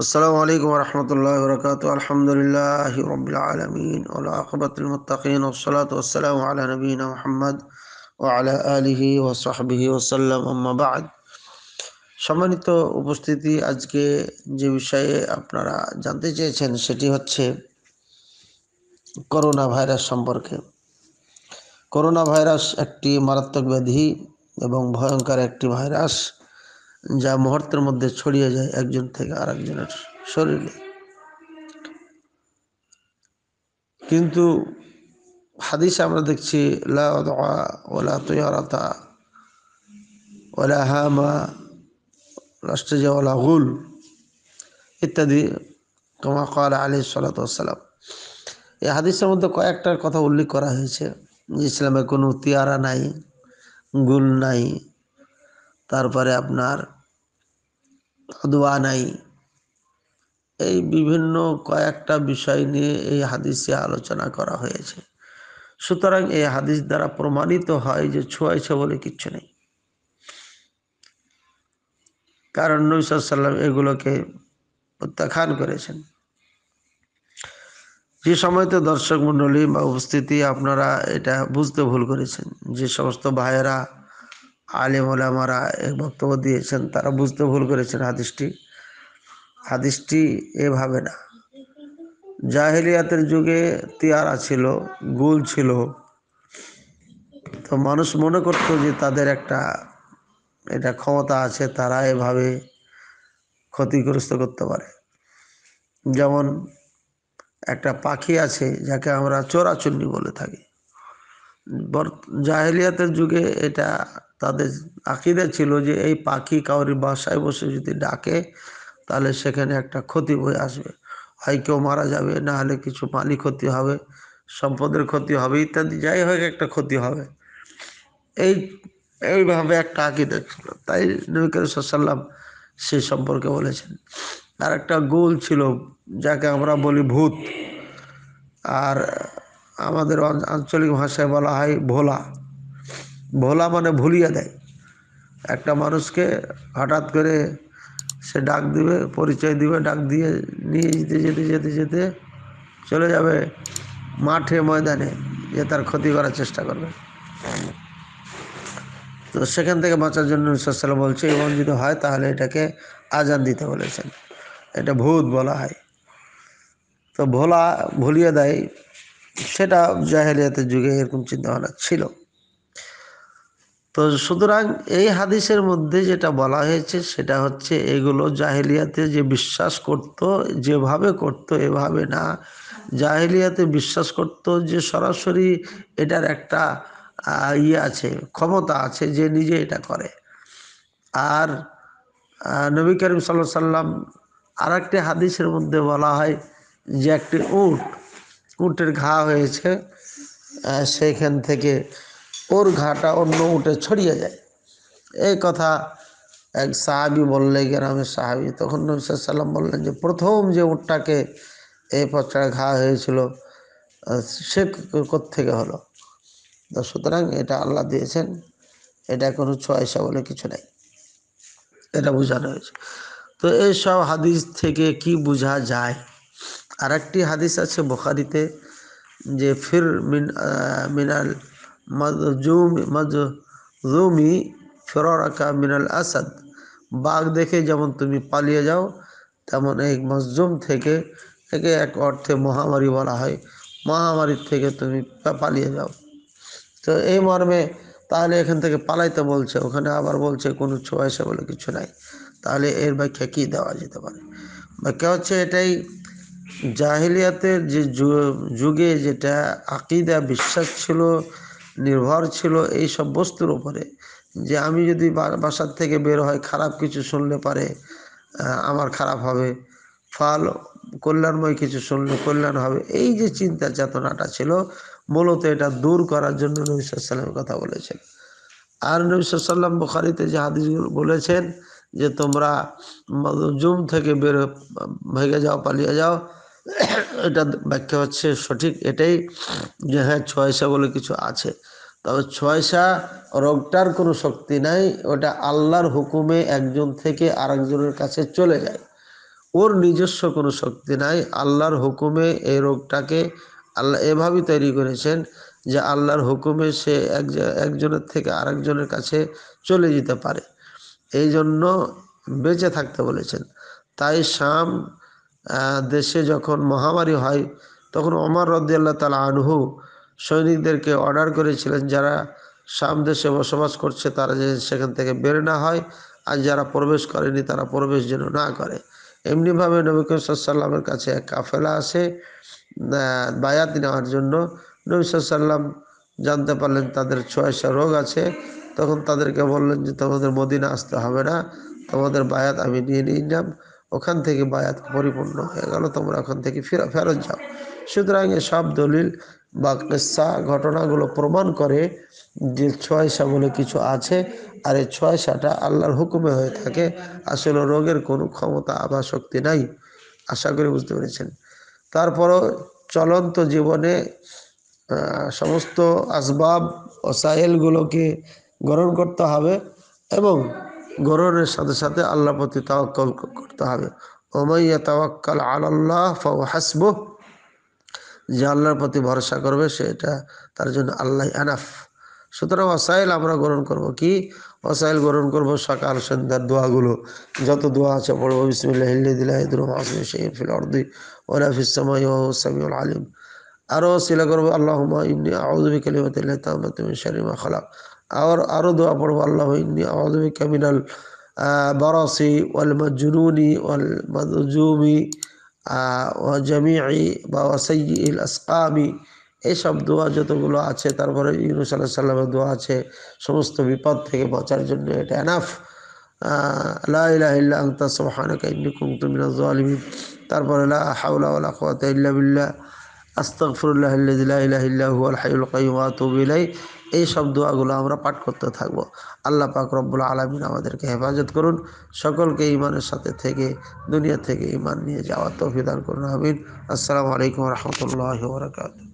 السلام عليكم ورحمة الله وبركاته الحمد لله رب العالمين والعاقبة المتقين والصلاة والسلام على نبينا محمد وعلى آله وصحبه وسلم أما بعد সম্মানিত উপস্থিতি আজকে যে বিষয়ে আপনারা জানতে চেয়েছেন সেটি হচ্ছে করোনা ভাইরাস সম্পর্কে করোনা ভাইরাস একটি মারাত্মক ব্যাধি এবং ভয়ঙ্কর একটি ভাইরাস যা মুহূর্তের মধ্যে ছড়িয়ে যায় একজন থেকে আর একজনের শরীরে কিন্তু হাদিসে আমরা দেখছি লা ওলা তুয়ারাতা ওলা হামা লাস্টে যে ওলা হুল ইত্যাদি কমা কাল আলী সালাতাম এই হাদিসের মধ্যে কয়েকটার কথা উল্লেখ করা হয়েছে ইসলামে কোনো তিয়ারা নাই গুল নাই তারপরে আপনার দোয়া নাই এই বিভিন্ন কয়েকটা বিষয় নিয়ে এই হাদিসে আলোচনা করা হয়েছে সুতরাং এই হাদিস দ্বারা প্রমাণিত হয় যে ছোঁয়াইছে বলে কিচ্ছু নেই কারণ নৈসাল্লাম এগুলোকে প্রত্যাখ্যান করেছেন যে সময় তো দর্শক মণ্ডলী বা উপস্থিতি আপনারা এটা বুঝতে ভুল করেছেন যে সমস্ত ভাইয়েরা আলিম ওলামারা বক্তব্য দিয়েছেন তারা বুঝতে ভুল করেছেন হাদিসটি হাদিসটি এভাবে না জাহেলিয়াতের যুগে তিয়ারা ছিল গুল ছিল তো মানুষ মনে করত যে তাদের একটা এটা ক্ষমতা আছে তারা এভাবে ক্ষতিগ্রস্ত করতে পারে যেমন একটা পাখি আছে যাকে আমরা চোরাচুন্নি বলে থাকি জাহেলিয়াতের যুগে এটা তাদের আকিদে ছিল যে এই পাখি কাউরি বাসায় বসে যদি ডাকে তাহলে সেখানে একটা ক্ষতি বয়ে আসবে হয় কেউ মারা যাবে না হলে কিছু মালি ক্ষতি হবে সম্পদের ক্ষতি হবে ইত্যাদি যাই হোক একটা ক্ষতি হবে এই এইভাবে একটা আঁকি দেখছিল তাই নবী সাল্লাম সে সম্পর্কে বলেছেন আর একটা গোল ছিল যাকে আমরা বলি ভূত আর আমাদের আঞ্চলিক ভাষায় বলা হয় ভোলা ভোলা মানে ভুলিয়ে দেয় একটা মানুষকে হঠাৎ করে সে ডাক দিবে পরিচয় দিবে ডাক দিয়ে নিয়ে যেতে যেতে যেতে যেতে চলে যাবে মাঠে ময়দানে যে তার ক্ষতি করার চেষ্টা করবে তো সেখান থেকে বাঁচার জন্য সাল বলছে এবং যদি হয় তাহলে এটাকে আজান দিতে বলেছেন এটা ভূত বলা হয় তো ভোলা ভুলিয়ে দেয় সেটা জাহেলিয়াতের যুগে এরকম চিন্তাভাবনা ছিল তো সুতরাং এই হাদিসের মধ্যে যেটা বলা হয়েছে সেটা হচ্ছে এগুলো জাহেলিয়াতে যে বিশ্বাস করত যেভাবে করত এভাবে না জাহেলিয়াতে বিশ্বাস করত যে সরাসরি এটার একটা ইয়ে আছে ক্ষমতা আছে যে নিজে এটা করে আর নবী করিম সাল্লাহ সাল্লাম আর একটি হাদিসের মধ্যে বলা হয় যে একটি উট উটের ঘা হয়েছে সেইখান থেকে ওর ঘাটা অন্য উটে ছড়িয়ে যায় এই কথা এক সাহাবি বললে গ্রামের সাহাবি তখন নবিসাল্লাম বললেন যে প্রথম যে উটটাকে এই পচড়া ঘা হয়েছিল সে থেকে হলো তো সুতরাং এটা আল্লাহ দিয়েছেন এটা কোনো ছয়সা বলে কিছু নাই এটা বোঝানো হয়েছে তো এই সব হাদিস থেকে কি বোঝা যায় আর একটি হাদিস আছে বোখারিতে যে ফির মিন মিনাল মজুমি ফের মিনাল আসাদ বাঘ দেখে যেমন তুমি পালিয়ে যাও তেমন এই মজুম থেকে একে এক অর্থে মহামারী বলা হয় মহামারীর থেকে তুমি পালিয়ে যাও তো এই মর্মে তাহলে এখান থেকে পালাইতে বলছে ওখানে আবার বলছে কোনো ছোঁয়াশা বলে কিছু নাই তাহলে এর ব্যাখ্যা কী দেওয়া যেতে পারে ব্যাখ্যা হচ্ছে এটাই জাহিলিয়াতের যে যুগে যেটা আকিদা বিশ্বাস ছিল নির্ভর ছিল এই সব বস্তুর উপরে যে আমি যদি বাসার থেকে বের হয় খারাপ কিছু শুনলে পারে আমার খারাপ হবে ফল কল্যাণময় কিছু শুনলে কল্যাণ হবে এই যে চিন্তা চেতনাটা ছিল মূলত এটা দূর করার জন্য নবিসাল্লামের কথা বলেছেন আর নবিসাল্লাম বুখারিতে যে হাদিস বলেছেন যে তোমরা জুম থেকে বের ভেঙে যাও পালিয়ে যাও এটা ব্যাখ্যা হচ্ছে সঠিক এটাই যে হ্যাঁ ছয়সা বলে কিছু আছে তবে ছয়সা রোগটার কোনো শক্তি নাই ওটা আল্লাহর হুকুমে একজন থেকে আরেকজনের কাছে চলে যায় ওর নিজস্ব কোনো শক্তি নাই আল্লাহর হুকুমে এই রোগটাকে আল্লাহ এভাবেই তৈরি করেছেন যে আল্লাহর হুকুমে সে একজনের থেকে আরেকজনের কাছে চলে যেতে পারে এই জন্য বেঁচে থাকতে বলেছেন তাই শাম দেশে যখন মহামারী হয় তখন অমর রদ্দিয়াল্লাহ তালা আনহু সৈনিকদেরকে অর্ডার করেছিলেন যারা সাম দেশে বসবাস করছে তারা যে সেখান থেকে বের না হয় আর যারা প্রবেশ করেনি তারা প্রবেশ যেন না করে এমনিভাবে নবী সাল্লামের কাছে এক কাফেলা আসে বায়াত নেওয়ার জন্য নবী সাল্লাম জানতে পারলেন তাদের ছয়শা রোগ আছে তখন তাদেরকে বললেন যে তোমাদের মদিনা আসতে হবে না তোমাদের বায়াত আমি নিয়ে নিলাম ওখান থেকে বায়াত পরিপূর্ণ হয়ে গেল তোমরা ওখান থেকে ফেরা ফেরত যাও সুতরাং সব দলিল বা কেসা ঘটনাগুলো প্রমাণ করে যে ছয়সা বলে কিছু আছে আর এই ছয়সাটা আল্লাহর হুকুমে হয়ে থাকে আসলে রোগের কোনো ক্ষমতা আবা শক্তি নাই আশা করি বুঝতে পেরেছেন তারপরও চলন্ত জীবনে সমস্ত আসবাব সাহেলগুলোকে গ্রহণ করতে হবে এবং গররের সাথে সাথে আল্লাহ প্রতি তাওয়াক্কল করতে হবে ওমাইয়া তাওয়াক্কাল আল্লাহ ফাও হাসব যে আল্লাহর প্রতি ভরসা করবে সেটা তার জন্য আল্লাহ আনাফ সুতরাং অসাইল আমরা গ্রহণ করব কি অসাইল গ্রহণ করব সকাল সন্ধ্যার দোয়াগুলো যত দোয়া আছে পড়ব বিসমিল্লাহ হিল্লাদি ওলাফিসামিউল আলিম আরও সিলা করবো আল্লাহ ইমনি আউজবি শরিমা খালাক আর আরও দোয়া পড়বো আল্লাহ আউযু কামিনাল বারাসি ওয়াল মাজনুনি ওয়াল মজুমি ও জমিয়াই বা ওয়াসাইয়িল আসকামি এইসব দোয়া যতগুলো আছে তারপরে ইউনুস আল্লাহ সাল্লামের দোয়া আছে সমস্ত বিপদ থেকে বাঁচার জন্য এটা এনাফ আল্লাহ ইলাহা তারপরে লা হাওলা ওয়ালা ইল্লা বিল্লাহ আস্তাকফরুল্লাহ এই সব দোয়াগুলো আমরা পাঠ করতে থাকব আল্লাহ পাক রব্বুল আলমিন আমাদেরকে হেফাজত করুন সকলকে ইমানের সাথে থেকে দুনিয়া থেকে ইমান নিয়ে তো তৌফিদান করুন আমিন আসসালামু আলাইকুম রহমতুল্লাহ বরকাত